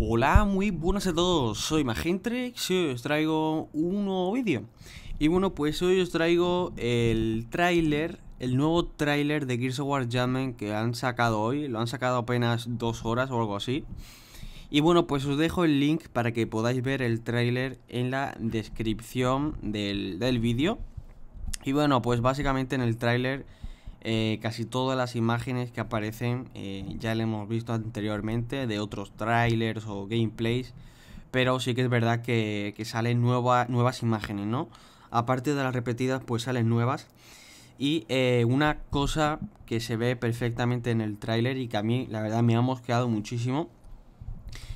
Hola, muy buenas a todos, soy Magentrix y hoy os traigo un nuevo vídeo Y bueno, pues hoy os traigo el tráiler, el nuevo tráiler de Gears of War Judgment que han sacado hoy Lo han sacado apenas dos horas o algo así Y bueno, pues os dejo el link para que podáis ver el tráiler en la descripción del, del vídeo Y bueno, pues básicamente en el tráiler eh, casi todas las imágenes que aparecen eh, ya las hemos visto anteriormente de otros trailers o gameplays, pero sí que es verdad que, salen nuevas imágenes, ¿no? Aparte de las repetidas, pues salen nuevas. Y eh, una cosa que se ve perfectamente en el trailer y que a mí la verdad me ha mosqueado muchísimo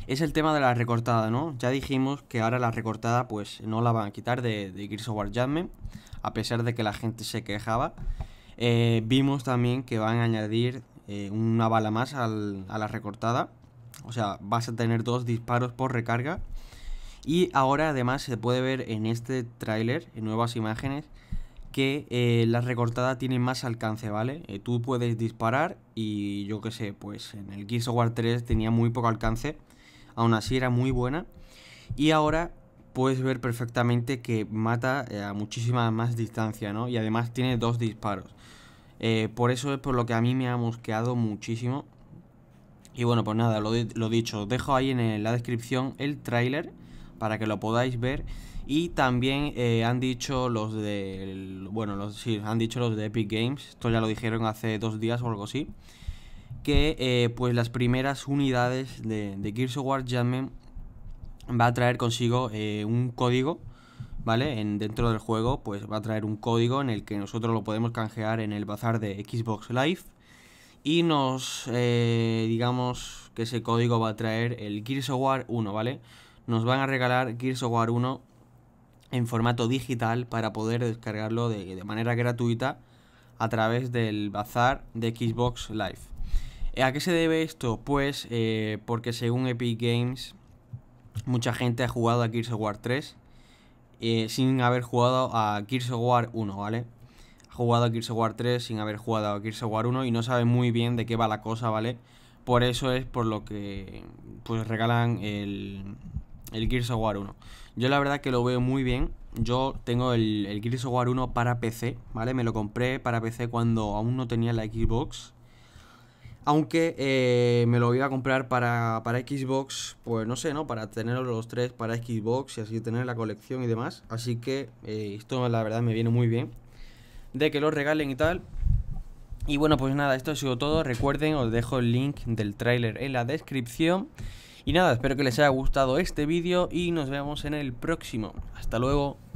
es el tema de la recortada, ¿no? Ya dijimos que ahora la recortada pues no la van a quitar de, de Gears of War Judgment, a pesar de que la gente se quejaba. Eh, vimos también que van a añadir eh, una bala más a la recortada. O sea, vas a tener dos disparos por recarga. Y ahora además se puede ver en este tráiler, en nuevas imágenes, que eh, la recortada tiene más alcance, ¿vale? tú puedes disparar y yo que sé, pues en el Gears of War 3 tenía muy poco alcance, aún así era muy buena. Y ahora puedes ver perfectamente que mata eh, a muchísima más distancia, ¿no? Y además tiene dos disparos. Eh, por eso es por lo que a mí me ha mosqueado muchísimo. Y bueno, pues nada, lo, dicho, dejo ahí en, eh, la descripción el tráiler para que lo podáis ver. Y también han dicho los de. Bueno, los, sí, han dicho los de Epic Games. Esto ya lo dijeron hace dos días o algo así. Que pues las primeras unidades de, de Gears of War va a traer consigo eh, un código, ¿vale? En, dentro del juego, pues va a traer un código en el que nosotros lo podemos canjear en el bazar de Xbox Live. Y nos, eh, digamos que ese código va a traer el Gears of War 1, ¿vale? Nos van a regalar Gears of War 1 en formato digital para poder descargarlo de, manera gratuita a través del bazar de Xbox Live. ¿A qué se debe esto? Pues eh, porque según Epic Games mucha gente ha jugado a Gears War 3 eh, sin haber jugado a Gears War 1, ¿vale? Ha jugado a Gears War 3 sin haber jugado a Gears War 1 y no sabe muy bien de qué va la cosa, ¿vale? Por eso es por lo que pues regalan el, el Gears of War 1. Yo la verdad que lo veo muy bien. Yo tengo el, el of War 1 para PC, ¿vale? Me lo compré para PC cuando aún no tenía la Xbox. Aunque eh, me lo iba a comprar para, Xbox, pues no sé, ¿no? Para tener los tres para Xbox y así tener la colección y demás. Así que eh, esto la verdad me viene muy bien. De que lo regalen y tal. Y bueno, pues nada, esto ha sido todo. Recuerden, os dejo el link del tráiler en la descripción. Y nada, espero que les haya gustado este vídeo y nos vemos en el próximo. Hasta luego.